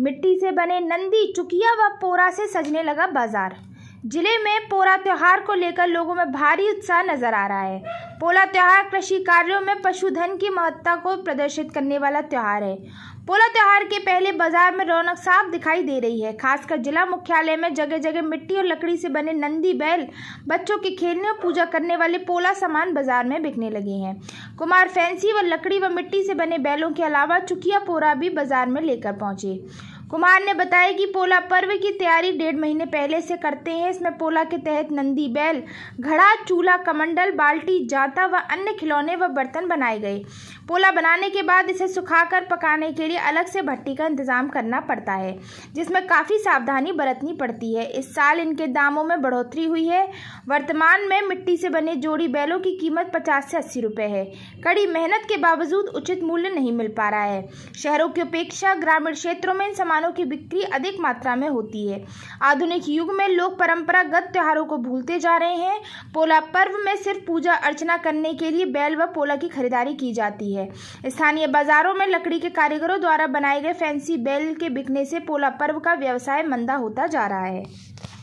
मिट्टी से बने नंदी चुकिया व पोरा से सजने लगा बाजार जिले में पोला त्यौहार को लेकर लोगों में भारी उत्साह नजर आ रहा है पोला त्यौहार कृषि कार्यों में पशुधन की महत्ता को प्रदर्शित करने वाला त्यौहार है पोला त्यौहार के पहले बाजार में रौनक साफ दिखाई दे रही है खासकर जिला मुख्यालय में जगह जगह मिट्टी और लकड़ी से बने नंदी बैल बच्चों के खेलने और पूजा करने वाले पोला सामान बाजार में बिकने लगे हैं कुमार फैंसी व लकड़ी व मिट्टी से बने बैलों के अलावा चुकिया पोरा भी बाजार में लेकर पहुंचे कुमार ने बताया कि पोला पर्व की तैयारी डेढ़ महीने पहले से करते हैं इसमें पोला के तहत नंदी बैल घड़ा चूल्हा कमंडल बाल्टी जाता व अन्य खिलौने व बर्तन बनाए गए पोला बनाने के बाद इसे सुखाकर पकाने के लिए अलग से भट्टी का इंतज़ाम करना पड़ता है जिसमें काफ़ी सावधानी बरतनी पड़ती है इस साल इनके दामों में बढ़ोतरी हुई है वर्तमान में मिट्टी से बने जोड़ी बैलों की कीमत पचास से अस्सी रुपये है कड़ी मेहनत के बावजूद उचित मूल्य नहीं मिल पा रहा है शहरों की अपेक्षा ग्रामीण क्षेत्रों में इन सामानों की बिक्री अधिक मात्रा में होती है आधुनिक युग में लोग परम्परागत त्यौहारों को भूलते जा रहे हैं पोला पर्व में सिर्फ पूजा अर्चना करने के लिए बैल व पोला की खरीदारी की जाती है रही है स्थानीय बाजारों में लकड़ी के कारीगरों द्वारा बनाए गए फैंसी बेल के बिकने से पोला पर्व का व्यवसाय मंदा होता जा रहा है